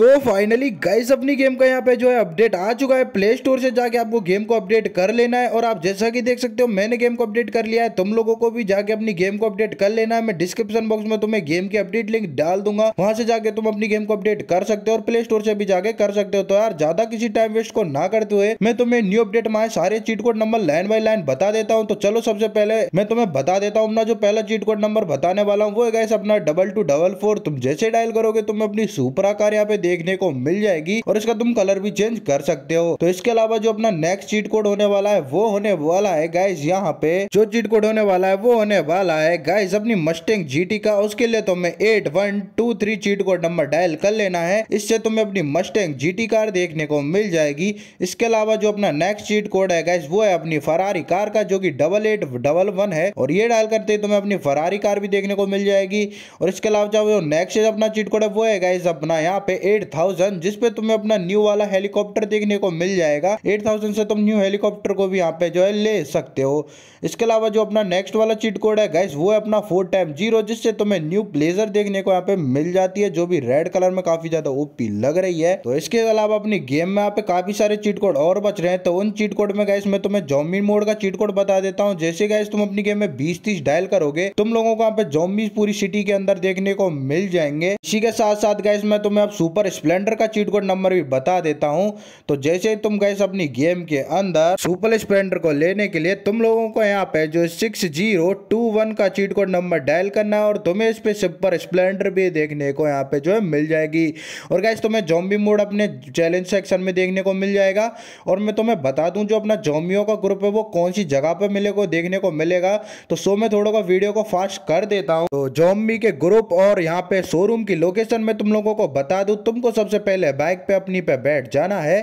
तो finally guys अपनी game का यहाँ पे जो है अपडेट आ चुका है प्ले स्टोर से जाके आपको गेम को अपडेट कर लेना है और आप जैसा कि देख सकते हो मैंने गेम को अपडेट कर लिया है तुम लोगों को भी जाके अपनी गेम को अपडेट कर लेना है मैं डिस्क्रिप्शन बॉक्स में तुम्हें गेम की अपडेट लिंक डाल दूंगा वहां से जाके तुम अपनी गेम को अपडेट कर सकते हो और प्ले स्टोर से भी जाके कर सकते हो तो यार ज्यादा किसी टाइम वेस्ट को ना करते हुए मैं तुम्हें न्यू अपडेट माए सारे cheat code number line by line बता देता हूँ तो चलो सबसे पहले मैं तुम्हें बता देता हूँ अपना जो पहला चीट कोड नंबर बताने वाला हूँ वो है गाइस अपना डबल टू डबल फोर तुम जैसे डायल करोगे तुम्हें अपनी सुपरा कार यहाँ पे देखने को मिल जाएगी और इसका तुम कलर भी चेंज कर सकते हो तो इसके अलावा जो अपना नेक्स्ट चीट कोड होने वाला है वो होने वाला है गाइज यहाँ पे जो चीट कोड होने वाला है वो होने वाला है गाइज अपनी मस्टिंग जीटी का उसके लिए तुम्हें eight one two three cheat code number dial कर लेना है इससे तुम्हें अपनी मस्टिंग जीटी कार देखने को मिल जाएगी इसके अलावा जो अपना नेक्स्ट चीट कोड है गाइज वो है अपनी फरारी कार का जो की डबल एट डबल वन है और ये डायल करते ही तुम्हें अपनी फरारी कार भी देखने को मिल जाएगी और इसके अलावा जो नेक्स्ट अपना चीट कोड है वो है गाइज अपना यहाँ पे एट 8000 जिस पे तुम्हें अपना न्यू वाला हेलीकॉप्टर देखने को मिल जाएगा 8000 से तुम न्यू हेलीकॉप्टर को भी यहाँ पे जो है ले सकते हो इसके अलावा जो अपना नेक्स्ट वाला चीट कोड है गैस वो है अपना फोर टाइम जीरो जिससे तुम्हें न्यू ब्लेजर देखने को यहाँ पे मिल जाती है जो भी रेड कलर में काफी ज्यादा ओपी लग रही है तो इसके अलावा अपनी गेम में यहाँ पे काफी सारे चीट कोड और बच रहे हैं तो उन चीट कोड में गैस मैं तुम्हें जॉम्बी मोड का चीट कोड बता देता हूँ जैसे गैस तुम अपनी गेम में बीस तीस डायल करोगे तुम लोगों को यहाँ पे जॉम्बीज पूरी सिटी के अंदर देखने को मिल जाएंगे इसी के साथ साथ गैस मैं तुम्हें अब सुपर स्प्लेंडर का चीट कोड नंबर भी बता देता हूँ तो जैसे ही तुम गए अपनी गेम के अंदर सुपर स्प्लेंडर को लेने के लिए तुम लोगों को यहाँ पे जो सिक्स जीरो टू वन का चीट कोड नंबर डायल करना है और तुम्हें इस पे सुपर स्प्लेंडर भी देखने को यहाँ पे जो है मिल जाएगी और गैस तुम्हें जॉम्बी मोड अपने चैलेंज सेक्शन में देखने को मिल जाएगा और मैं तुम्हें बता दूँ जो अपना जॉम्बियों का ग्रुप है वो कौन सी जगह पर मिले को देखने को मिलेगा तो सो मैं थोड़ा का वीडियो को फास्ट कर देता हूँ तो जॉम्बी के ग्रुप और यहाँ पे शोरूम की लोकेशन में तुम लोगों को बता दूँ तुम तुमको सबसे पहले बाइक पे अपनी पे बैठ जाना है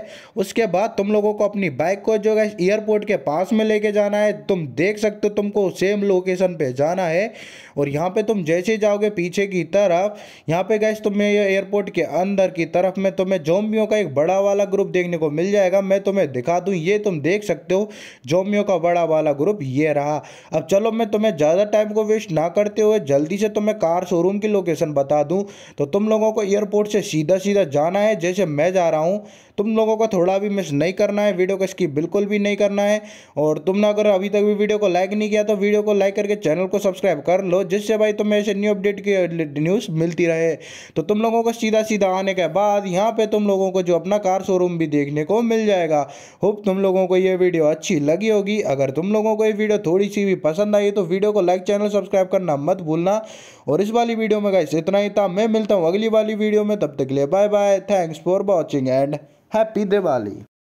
उसके बाद तुम लोगों को अपनी बाइक को जो है एयरपोर्ट के पास में लेके जाना है तुम देख सकते हो तुमको सेम लोकेशन पे जाना है और यहाँ पे तुम जैसे जाओगे पीछे की तरफ यहाँ पे गैस तुम्हें ये एयरपोर्ट के अंदर की तरफ में तुम्हें जोम्बियों का एक बड़ा वाला ग्रुप देखने को मिल जाएगा मैं तुम्हें दिखा दूँ ये तुम देख सकते हो जोम्बियों का बड़ा वाला ग्रुप ये रहा अब चलो मैं तुम्हें ज़्यादा टाइम को वेस्ट ना करते हुए जल्दी से तुम्हें कार शोरूम की लोकेशन बता दूँ तो तुम लोगों को एयरपोर्ट से सीधा सीधा जाना है जैसे मैं जा रहा हूँ तुम लोगों को थोड़ा भी मिस नहीं करना है वीडियो को स्किप बिल्कुल भी नहीं करना है और तुमने अगर अभी तक भी वीडियो को लाइक नहीं किया तो वीडियो को लाइक करके चैनल को सब्सक्राइब कर लो जिससे भाई तुम्हें ऐसे न्यू अपडेट की न्यूज़ मिलती रहे तो तुम लोगों को सीधा सीधा आने के बाद यहाँ पर तुम लोगों को जो अपना कार शोरूम भी देखने को मिल जाएगा होप तुम लोगों को ये वीडियो अच्छी लगी होगी अगर तुम लोगों को ये वीडियो थोड़ी सी भी पसंद आई तो वीडियो को लाइक चैनल सब्सक्राइब करना मत भूलना और इस वाली वीडियो में गाइस इतना ही था मैं मिलता हूँ अगली वाली वीडियो में तब तक ले Bye bye. Thanks for watching and happy Diwali.